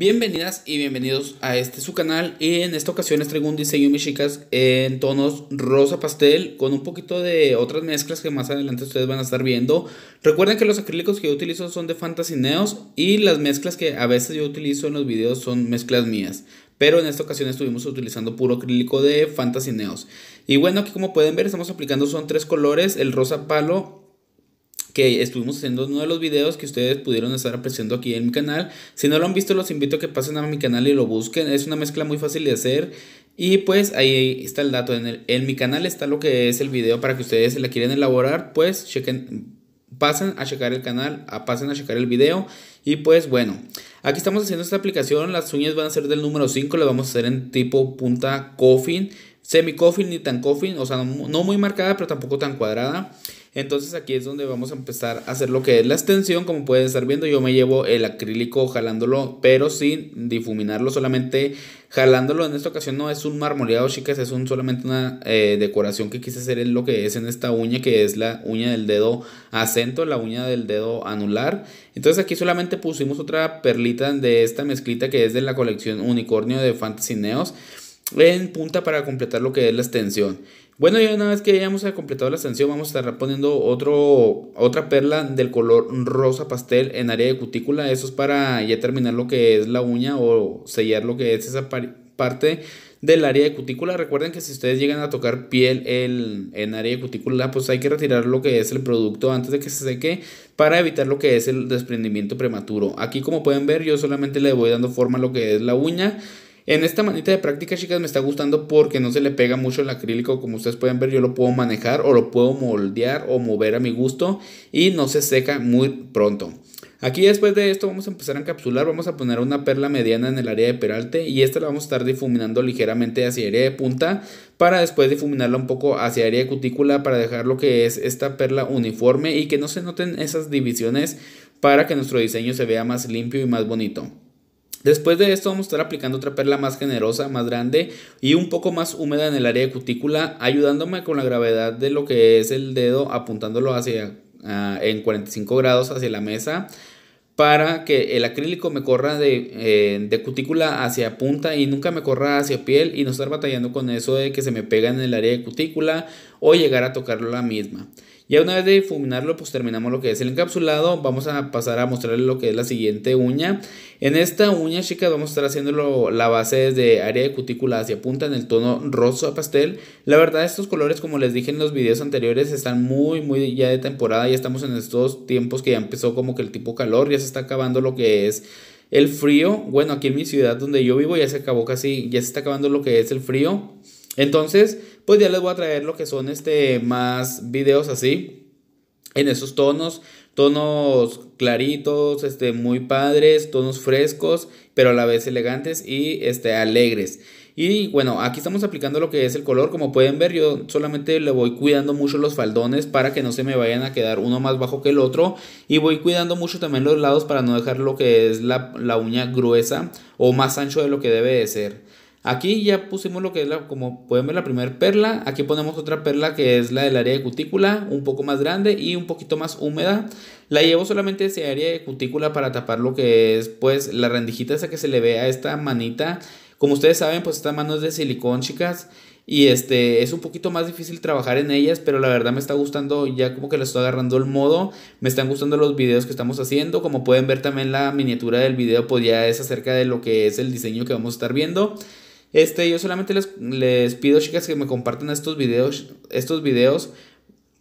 Bienvenidas y bienvenidos a este su canal y en esta ocasión les traigo un diseño mis chicas en tonos rosa pastel con un poquito de otras mezclas que más adelante ustedes van a estar viendo. Recuerden que los acrílicos que yo utilizo son de Fantasy Neos y las mezclas que a veces yo utilizo en los videos son mezclas mías. Pero en esta ocasión estuvimos utilizando puro acrílico de Fantasy Neos. Y bueno, aquí como pueden ver estamos aplicando son tres colores, el rosa palo, que estuvimos haciendo uno de los videos que ustedes pudieron estar apreciando aquí en mi canal. Si no lo han visto, los invito a que pasen a mi canal y lo busquen. Es una mezcla muy fácil de hacer. Y pues ahí está el dato. En, en mi canal está lo que es el video para que ustedes se la quieran elaborar. Pues chequen, pasen a checar el canal, a pasen a checar el video. Y pues bueno, aquí estamos haciendo esta aplicación. Las uñas van a ser del número 5, las vamos a hacer en tipo punta coffin semi-coffin ni tan coffin, o sea, no, muy marcada, pero tampoco tan cuadrada. Entonces aquí es donde vamos a empezar a hacer lo que es la extensión. Como pueden estar viendo, yo me llevo el acrílico jalándolo, pero sin difuminarlo, solamente jalándolo. En esta ocasión no es un marmoleado, chicas, es un, solamente una eh, decoración que quise hacer en lo que es en esta uña, que es la uña del dedo acento, la uña del dedo anular. Entonces aquí solamente pusimos otra perlita de esta mezclita que es de la colección Unicornio de Fantasy Neos en punta para completar lo que es la extensión. Bueno, ya una vez que hayamos completado la extensión, vamos a estar poniendo otro, otra perla del color rosa pastel en área de cutícula. Eso es para ya terminar lo que es la uña o sellar lo que es esa parte del área de cutícula. Recuerden que si ustedes llegan a tocar piel en área de cutícula, pues hay que retirar lo que es el producto antes de que se seque para evitar lo que es el desprendimiento prematuro. Aquí como pueden ver, yo solamente le voy dando forma a lo que es la uña. En esta manita de práctica, chicas, me está gustando porque no se le pega mucho el acrílico. Como ustedes pueden ver, yo lo puedo manejar o lo puedo moldear o mover a mi gusto y no se seca muy pronto. Aquí después de esto vamos a empezar a encapsular, vamos a poner una perla mediana en el área de peralte y esta la vamos a estar difuminando ligeramente hacia área de punta para después difuminarla un poco hacia área de cutícula para dejar lo que es esta perla uniforme y que no se noten esas divisiones para que nuestro diseño se vea más limpio y más bonito. Después de esto vamos a estar aplicando otra perla más generosa, más grande y un poco más húmeda en el área de cutícula, ayudándome con la gravedad de lo que es el dedo apuntándolo hacia ah, en 45 grados hacia la mesa para que el acrílico me corra de, eh, de, cutícula hacia punta y nunca me corra hacia piel y no estar batallando con eso de que se me pega en el área de cutícula o llegar a tocarlo la misma. Ya una vez de difuminarlo, pues terminamos lo que es el encapsulado. Vamos a pasar a mostrarles lo que es la siguiente uña. En esta uña, chicas, vamos a estar haciéndolo la base desde área de cutícula hacia punta en el tono rosa pastel. La verdad, estos colores, como les dije en los videos anteriores, están muy, muy ya de temporada. Ya estamos en estos tiempos que ya empezó como que el tipo calor, ya se está acabando lo que es el frío. Bueno, aquí en mi ciudad donde yo vivo ya se acabó casi, ya se está acabando lo que es el frío. Entonces, pues ya les voy a traer lo que son este, más videos así, en esos tonos, tonos claritos, este, muy padres, tonos frescos, pero a la vez elegantes y este, alegres. Y bueno, aquí estamos aplicando lo que es el color. Como pueden ver, yo solamente le voy cuidando mucho los faldones para que no se me vayan a quedar uno más bajo que el otro. Y voy cuidando mucho también los lados para no dejar lo que es la, la uña gruesa o más ancho de lo que debe de ser. Aquí ya pusimos lo que es, la, como pueden ver, la primera perla. Aquí ponemos otra perla que es la del área de cutícula, un poco más grande y un poquito más húmeda. La llevo solamente ese área de cutícula para tapar lo que es pues la rendijita esa que se le ve a esta manita. Como ustedes saben, pues esta mano es de silicón, chicas. Y este es un poquito más difícil trabajar en ellas, pero la verdad me está gustando ya como que le estoy agarrando el modo. Me están gustando los videos que estamos haciendo. Como pueden ver también la miniatura del video pues ya es acerca de lo que es el diseño que vamos a estar viendo. Este, yo solamente les, les pido, chicas, que me compartan estos videos, estos videos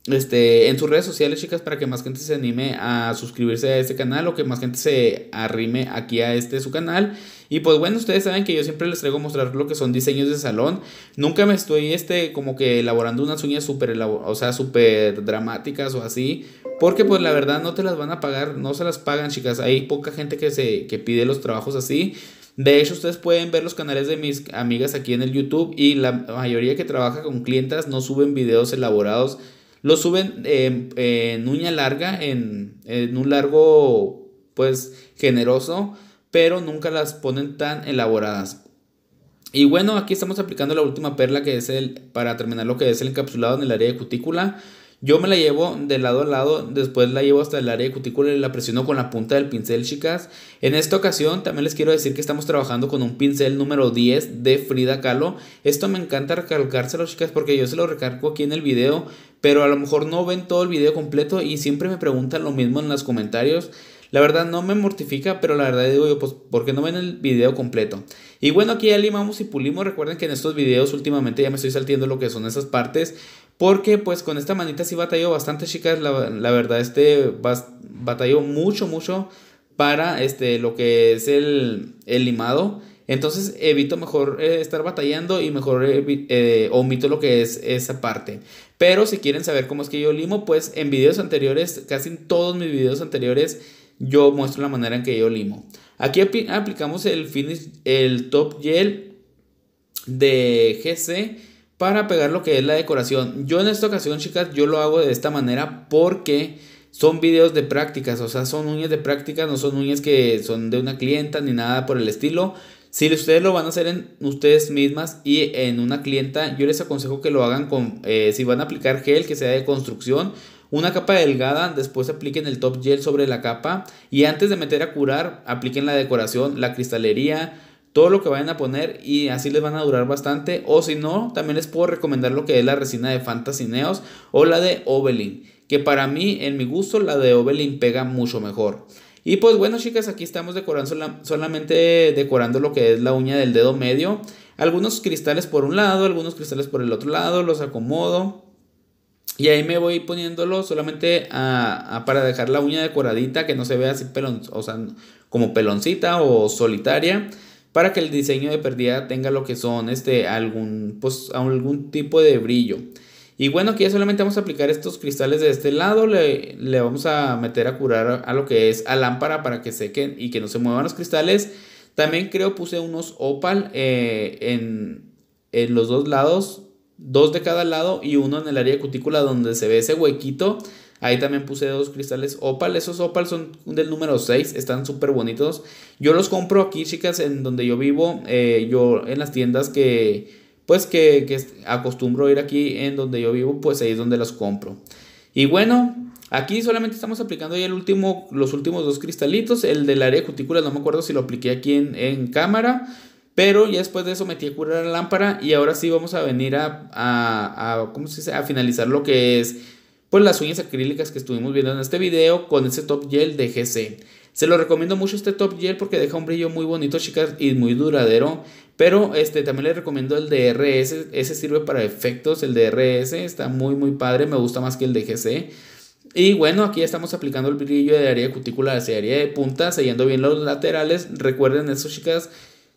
este, en sus redes sociales, chicas, para que más gente se anime a suscribirse a este canal o que más gente se arrime aquí a este su canal. Y pues bueno, ustedes saben que yo siempre les traigo a mostrar lo que son diseños de salón. Nunca me estoy este como que elaborando unas uñas súper o sea, super dramáticas o así, porque pues la verdad no te las van a pagar, no se las pagan, chicas. Hay poca gente que se que pide los trabajos así. De hecho, ustedes pueden ver los canales de mis amigas aquí en el YouTube y la mayoría que trabaja con clientas no suben videos elaborados. Los suben em, en uña larga, en, en un largo, pues, generoso, pero nunca las ponen tan elaboradas. Y bueno, aquí estamos aplicando la última perla que es el, para terminar lo que es el encapsulado en el área de cutícula. Yo me la llevo de lado a lado, después la llevo hasta el área de cutícula y la presiono con la punta del pincel, chicas. En esta ocasión también les quiero decir que estamos trabajando con un pincel número 10 de Frida Kahlo. Esto me encanta recalcárselo, chicas, porque yo se lo recalco aquí en el video, pero a lo mejor no ven todo el video completo y siempre me preguntan lo mismo en los comentarios. La verdad no me mortifica, pero la verdad digo yo, pues, ¿por qué no ven el video completo? Y bueno, aquí ya limamos y pulimos. Recuerden que en estos videos últimamente ya me estoy saltiendo lo que son esas partes. Porque pues con esta manita sí batalló bastante, chicas. La, verdad, este batalló mucho, mucho para este, lo que es el, limado. Entonces evito mejor eh, estar batallando y mejor eh, omito lo que es esa parte. Pero si quieren saber cómo es que yo limo, pues en videos anteriores, casi en todos mis videos anteriores, yo muestro la manera en que yo limo. Aquí aplicamos el finish, el top gel de GC para pegar lo que es la decoración. Yo en esta ocasión, chicas, yo lo hago de esta manera porque son videos de prácticas, o sea, son uñas de prácticas, no son uñas que son de una clienta ni nada por el estilo. Si ustedes lo van a hacer en ustedes mismas y en una clienta, yo les aconsejo que lo hagan con, eh, si van a aplicar gel que sea de construcción, una capa delgada, después apliquen el top gel sobre la capa y antes de meter a curar, apliquen la decoración, la cristalería, todo lo que vayan a poner y así les van a durar bastante. O si no, también les puedo recomendar lo que es la resina de Neos. o la de Ovelin, que para mí, en mi gusto, la de Ovelin pega mucho mejor. Y pues bueno, chicas, aquí estamos decorando solamente decorando lo que es la uña del dedo medio. Algunos cristales por un lado, algunos cristales por el otro lado, los acomodo. Y ahí me voy poniéndolo solamente para dejar la uña decoradita, que no se vea así como peloncita o solitaria para que el diseño de pérdida tenga lo que son este, algún, pues, algún tipo de brillo. Y bueno, aquí ya solamente vamos a aplicar estos cristales de este lado, le, le vamos a meter a curar a lo que es a lámpara para que sequen y que no se muevan los cristales. También creo puse unos opal eh, en, en los dos lados, dos de cada lado y uno en el área de cutícula donde se ve ese huequito Ahí también puse dos cristales Opal. Esos Opal son del número 6. Están súper bonitos. Yo los compro aquí, chicas, en donde yo vivo. Eh, yo en las tiendas que, pues, que, acostumbro ir aquí en donde yo vivo, pues ahí es donde los compro. Y bueno, Aquí solamente estamos aplicando ya el último, los últimos dos cristalitos. El del área de cutículas no me acuerdo si lo apliqué aquí en, cámara. Pero ya después de eso metí a curar la lámpara y ahora sí vamos a venir a, a, a, ¿cómo se dice? a finalizar lo que es pues las uñas acrílicas que estuvimos viendo en este video con ese top gel de GC. Se lo recomiendo mucho este top gel porque deja un brillo muy bonito, chicas, y muy duradero. Pero este también les recomiendo el de RS. Ese sirve para efectos. El de RS está muy, muy padre. Me gusta más que el de GC. Y bueno, aquí estamos aplicando el brillo de área de cutícula hacia área de punta, sellando bien los laterales. Recuerden eso, chicas.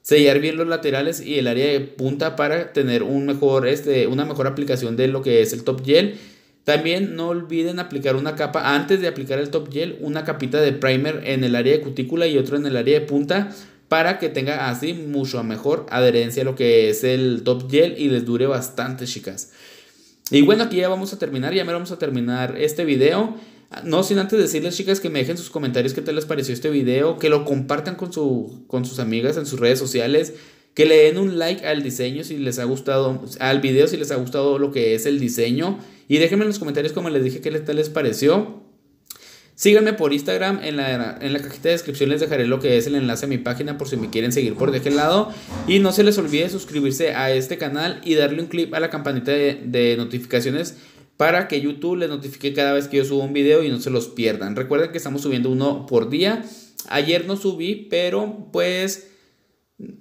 Sellar bien los laterales y el área de punta para tener un mejor, este, una mejor aplicación de lo que es el top gel. También no olviden aplicar una capa antes de aplicar el top gel, una capita de primer en el área de cutícula y otra en el área de punta para que tenga así mucho mejor adherencia a lo que es el top gel y les dure bastante, chicas. Y bueno, aquí ya vamos a terminar, ya me vamos a terminar este video. No sin antes decirles, chicas, que me dejen sus comentarios qué tal les pareció este video, que lo compartan con, su, con sus amigas en sus redes sociales, que le den un like al diseño si les ha gustado, al video si les ha gustado lo que es el diseño. Y déjenme en los comentarios, como les dije, qué tal les pareció. Síganme por Instagram, en la, cajita de descripción les dejaré lo que es el enlace a mi página por si me quieren seguir por de aquel lado. Y no se les olvide suscribirse a este canal y darle un clip a la campanita de, notificaciones para que YouTube les notifique cada vez que yo subo un video y no se los pierdan. Recuerden que estamos subiendo uno por día. Ayer no subí, pero pues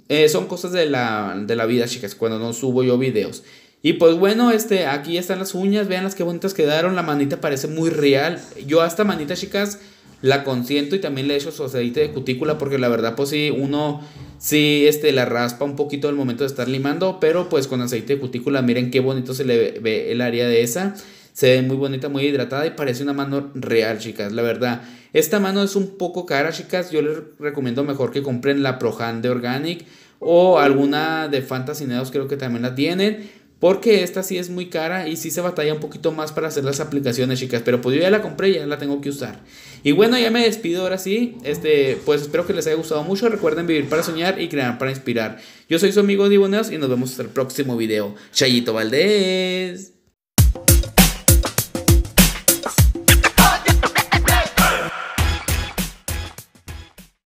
eh, son cosas de la, de la vida, chicas, cuando no subo yo videos. Y pues bueno, este, aquí están las uñas, vean las que bonitas quedaron, la manita parece muy real. Yo a esta manita, chicas, la consiento y también le echo su aceite de cutícula porque la verdad, pues sí, uno sí, este, la raspa un poquito al momento de estar limando, pero pues con aceite de cutícula, miren qué bonito se le ve el área de esa. Se ve muy bonita, muy hidratada y parece una mano real, chicas, la verdad. Esta mano es un poco cara, chicas. Yo les recomiendo mejor que compren la Prohand de Organic o alguna de Fantasy Neos, creo que también la tienen. Porque esta sí es muy cara y sí se batalla un poquito más para hacer las aplicaciones, chicas. Pero pues yo ya la compré y ya la tengo que usar. Y bueno, ya me despido ahora sí. Este, pues espero que les haya gustado mucho. Recuerden vivir para soñar y crear para inspirar. Yo soy su amigo Diboneos y nos vemos en el próximo video. Chayito Valdés.